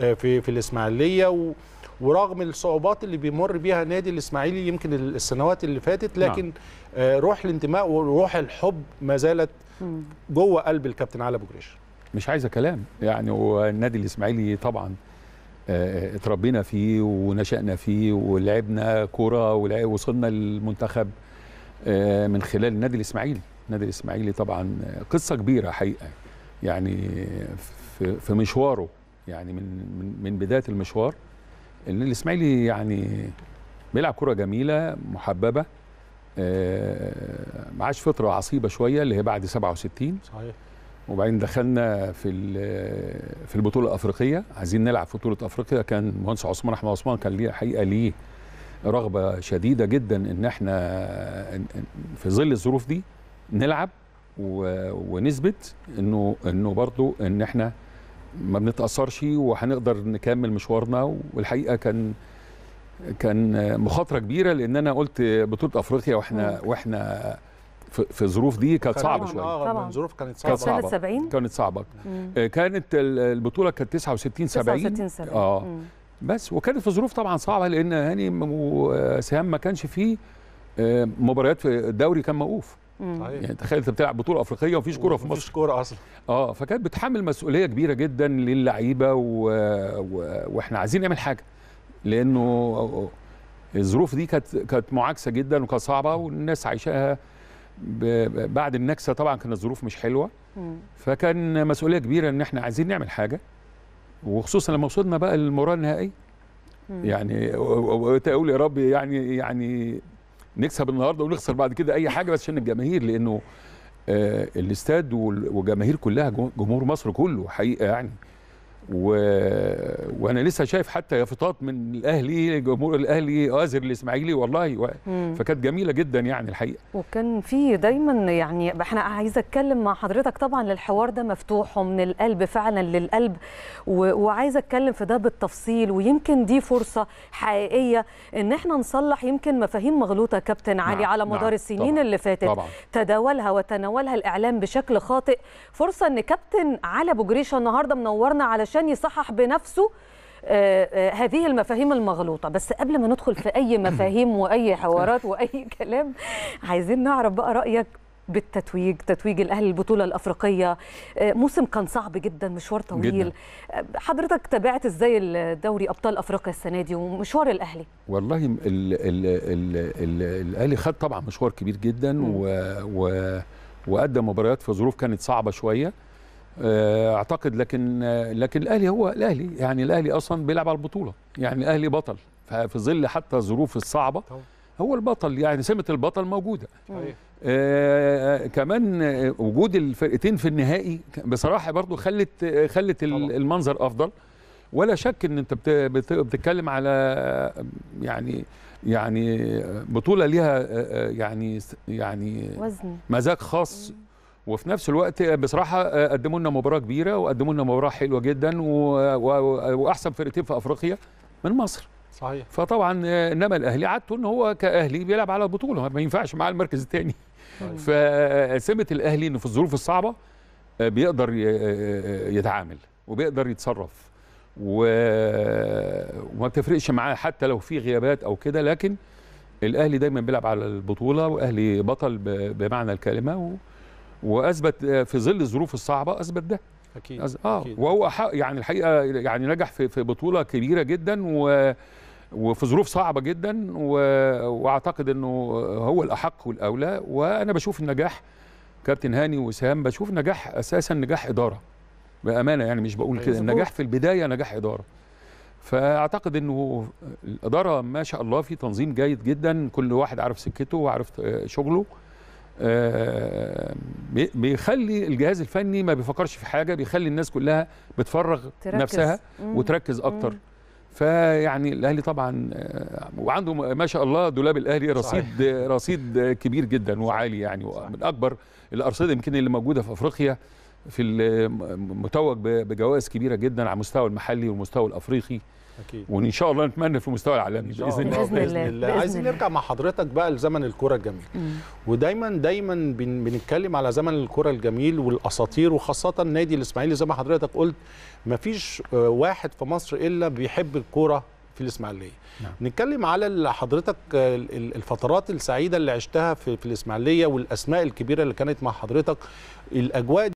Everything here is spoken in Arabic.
في في الاسماعيليه ورغم الصعوبات اللي بيمر بيها نادي الاسماعيلي يمكن السنوات اللي فاتت نعم. لكن نعم. روح الانتماء وروح الحب ما زالت جوه قلب الكابتن علي ابو جريش مش عايزه كلام يعني والنادي الاسماعيلي طبعا آه، اتربينا فيه ونشأنا فيه ولعبنا كوره ووصلنا للمنتخب آه، من خلال النادي الاسماعيلي النادي الاسماعيلي طبعا قصه كبيره حقيقه يعني في مشواره يعني من من, من بدايه المشوار ان الاسماعيلي يعني بيلعب كره جميله محببه آه، معاش فتره عصيبه شويه اللي هي بعد 67 صحيح وبعدين دخلنا في في البطوله الافريقيه عايزين نلعب في بطوله افريقيا كان المهندس عثمان احمد عثمان كان ليه الحقيقه ليه رغبه شديده جدا ان احنا في ظل الظروف دي نلعب ونثبت انه انه برضه ان احنا ما بنتاثرش وهنقدر نكمل مشوارنا والحقيقه كان كان مخاطره كبيره لان انا قلت بطوله افريقيا واحنا واحنا في الظروف دي كانت صعبه آه، شويه طبعا الظروف كانت صعبه كانت صعبه كانت صعبه مم. آه، كانت البطوله كانت 69 70 69 70 اه مم. بس وكانت في ظروف طبعا صعبه لان هاني وسهام ما كانش فيه آه، مباريات في الدوري كان موقوف صحيح. يعني تخيل انت بتلعب بطوله افريقيه ومفيش كوره في مصر مفيش كوره اصلا اه فكانت بتحمل مسؤوليه كبيره جدا للعيبه و... و... واحنا عايزين نعمل حاجه لانه الظروف دي كانت كانت معاكسه جدا وكانت صعبه والناس عايشاها ب... بعد النكسه طبعا كانت الظروف مش حلوه مم. فكان مسؤوليه كبيره ان احنا عايزين نعمل حاجه وخصوصا لما وصلنا بقى للمباراه النهائيه يعني اقول يا رب يعني يعني نكسب النهارده ونخسر بعد كده اي حاجه بس عشان الجماهير لانه آه الاستاد والجماهير كلها جمهور مصر كله حقيقه يعني و... وانا لسه شايف حتى يافطات من الاهلي جمهور الاهلي ازر الاسماعيلي والله و... فكانت جميله جدا يعني الحقيقه وكان في دايما يعني احنا عايزه اتكلم مع حضرتك طبعا للحوار ده مفتوح ومن القلب فعلا للقلب و... وعايزه اتكلم في ده بالتفصيل ويمكن دي فرصه حقيقيه ان احنا نصلح يمكن مفاهيم مغلوطه كابتن علي نعم. على نعم، مدار نعم. السنين طبعا. اللي فاتت طبعا. تداولها وتناولها الاعلام بشكل خاطئ فرصه ان كابتن علي ابو جريشه النهارده منورنا على عشان يصحح بنفسه آه، آه، هذه المفاهيم المغلوطه بس قبل ما ندخل في اي مفاهيم واي حوارات واي كلام عايزين نعرف بقى رايك بالتتويج تتويج الاهلي البطوله الافريقيه آه، موسم كان صعب جدا مشوار طويل جداً. حضرتك تابعت ازاي الدوري ابطال افريقيا السنه دي ومشوار الاهلي والله الـ الـ الـ الـ الاهلي خد طبعا مشوار كبير جدا وقدم مباريات في ظروف كانت صعبه شويه آه، اعتقد لكن آه، لكن الاهلي هو الاهلي يعني الاهلي اصلا بيلعب على البطوله يعني الاهلي بطل ففي ظل حتى الظروف الصعبه هو البطل يعني سمه البطل موجوده آه،, آه كمان وجود الفرقتين في النهائي بصراحه برضو خلت خلت المنظر افضل ولا شك ان انت بتتكلم على يعني يعني بطوله ليها يعني يعني مزاج خاص وفي نفس الوقت بصراحه آه، قدموا لنا مباراه كبيره وقدموا لنا مباراه حلوه جدا واحسن فرقتين في افريقيا من مصر صحيح فطبعا آه، انما الاهلي عادته ان هو كاهلي بيلعب على البطوله ما ينفعش معاه المركز الثاني طيب. فسمه آه، الاهلي انه في الظروف الصعبه بيقدر يتعامل وبيقدر يتصرف و... وما بتفرقش معاه حتى لو في غيابات او كده لكن الاهلي دايما بيلعب على البطوله واهلي بطل بمعنى الكلمه و... واثبت آه، في ظل الظروف الصعبه اثبت ده اكيد أز... اه أكيد. وهو حق يعني الحقيقه يعني نجح في في بطوله كبيره جدا و وفي ظروف صعبه جدا و... واعتقد انه هو الاحق والاولى وانا بشوف النجاح كابتن هاني وسام بشوف نجاح اساسا نجاح اداره بامانه يعني مش بقول كده النجاح في البدايه نجاح اداره فاعتقد انه الاداره ما شاء الله في تنظيم جيد جدا كل واحد عارف سكته وعارف آه، شغله آه، بيخلي الجهاز الفني ما بيفكرش في حاجه بيخلي الناس كلها بتفرغ تركز. نفسها مم. وتركز اكتر فيعني الاهلي طبعا آه، وعنده ما شاء الله دولاب الاهلي رصيد صحيح. رصيد كبير جدا وعالي يعني من اكبر الارصده يمكن اللي موجوده في افريقيا في متوج بجوائز كبيره جدا على المستوى المحلي والمستوى الافريقي اكيد وان شاء الله نتمنى في المستوى العالمي باذن الله باذن الله, الله. عايزين نرجع مع حضرتك بقى لزمن الكره الجميل مم. ودايما دايما بنتكلم على زمن الكره الجميل والاساطير وخاصه النادي الاسماعيلي زي ما حضرتك قلت ما فيش آه، واحد في مصر الا بيحب الكوره في الاسماعيليه نعم. نتكلم على حضرتك آه، الفترات السعيده اللي عشتها في, في الاسماعيليه والاسماء الكبيره اللي كانت مع حضرتك الاجواء